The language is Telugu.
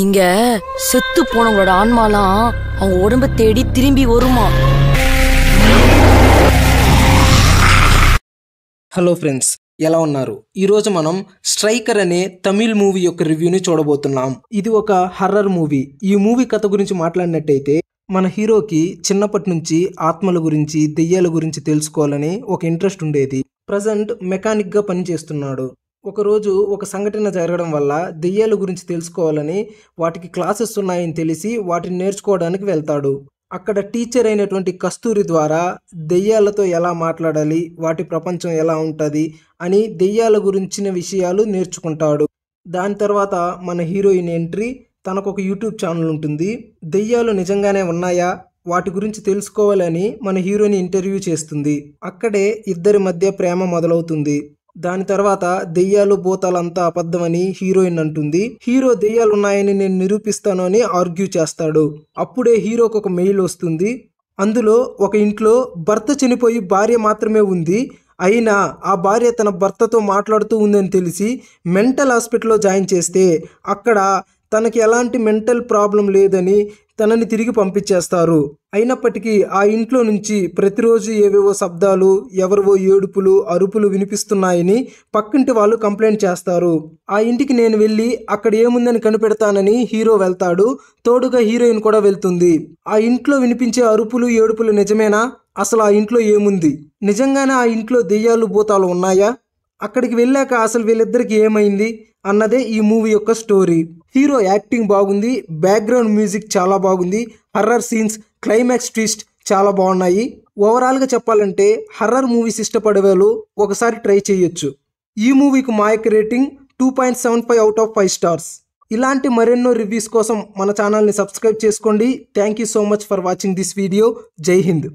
இங்க செத்து போனவங்களோட ஆன்மாலாம் அவங்க உடம்ப தேடி திரும்பி வருமா హలో ఫ్రెండ్స్ ఎలా ఉన్నారు ఈరోజు మనం స్ట్రైకర్ అనే తమిళ్ మూవీ యొక్క రివ్యూని చూడబోతున్నాం ఇది ఒక హర్రర్ మూవీ ఈ మూవీ కథ గురించి మాట్లాడినట్టయితే మన హీరోకి చిన్నప్పటి నుంచి ఆత్మల గురించి దెయ్యాల గురించి తెలుసుకోవాలని ఒక ఇంట్రెస్ట్ ఉండేది ప్రజెంట్ మెకానిక్గా పనిచేస్తున్నాడు ఒకరోజు ఒక సంఘటన జరగడం వల్ల దెయ్యాల గురించి తెలుసుకోవాలని వాటికి క్లాసెస్ ఉన్నాయని తెలిసి వాటిని నేర్చుకోవడానికి వెళ్తాడు అక్కడ టీచర్ అయినటువంటి కస్తూరి ద్వారా దెయ్యాలతో ఎలా మాట్లాడాలి వాటి ప్రపంచం ఎలా ఉంటుంది అని దెయ్యాల గురించిన విషయాలు నేర్చుకుంటాడు దాని తర్వాత మన హీరోయిన్ ఎంట్రీ తనకు ఒక యూట్యూబ్ ఛానల్ ఉంటుంది దెయ్యాలు నిజంగానే ఉన్నాయా వాటి గురించి తెలుసుకోవాలని మన హీరోని ఇంటర్వ్యూ చేస్తుంది అక్కడే ఇద్దరి మధ్య ప్రేమ మొదలవుతుంది దాని తర్వాత దెయ్యాలు భూతాలంతా అబద్ధమని హీరోయిన్ అంటుంది హీరో దెయ్యాలు ఉన్నాయని నేను నిరూపిస్తాను అని ఆర్గ్యూ చేస్తాడు అప్పుడే హీరోకు ఒక మెయిల్ వస్తుంది అందులో ఒక ఇంట్లో భర్త చనిపోయి భార్య మాత్రమే ఉంది అయినా ఆ భార్య తన భర్తతో మాట్లాడుతూ ఉందని తెలిసి మెంటల్ హాస్పిటల్లో జాయిన్ చేస్తే అక్కడ తనకి ఎలాంటి మెంటల్ ప్రాబ్లం లేదని తనని తిరిగి పంపించేస్తారు అయినప్పటికీ ఆ ఇంట్లో నుంచి ప్రతిరోజు ఏవేవో శబ్దాలు ఎవరివో ఏడుపులు అరుపులు వినిపిస్తున్నాయని పక్కింటి వాళ్ళు కంప్లైంట్ చేస్తారు ఆ ఇంటికి నేను వెళ్ళి అక్కడ ఏముందని కనిపెడతానని హీరో వెళ్తాడు తోడుగా హీరోయిన్ కూడా వెళ్తుంది ఆ ఇంట్లో వినిపించే అరుపులు ఏడుపులు నిజమేనా అసలు ఆ ఇంట్లో ఏముంది నిజంగానే ఆ ఇంట్లో దెయ్యాలు భూతాలు ఉన్నాయా అక్కడికి వెళ్ళాక అసలు వీళ్ళిద్దరికి ఏమైంది అన్నదే ఈ మూవీ యొక్క స్టోరీ హీరో యాక్టింగ్ బాగుంది బ్యాక్గ్రౌండ్ మ్యూజిక్ చాలా బాగుంది హర్రర్ సీన్స్ క్లైమాక్స్ ట్విస్ట్ చాలా బాగున్నాయి ఓవరాల్గా చెప్పాలంటే హర్రర్ మూవీస్ ఇష్టపడేవాళ్ళు ఒకసారి ట్రై చేయొచ్చు ఈ మూవీకి మాయక్ rating two point seven five out of five stars ఇలాంటి మరెన్నో రివ్యూస్ కోసం మన ఛానల్ని సబ్స్క్రైబ్ చేసుకోండి thank you so much for watching this video జై హింద్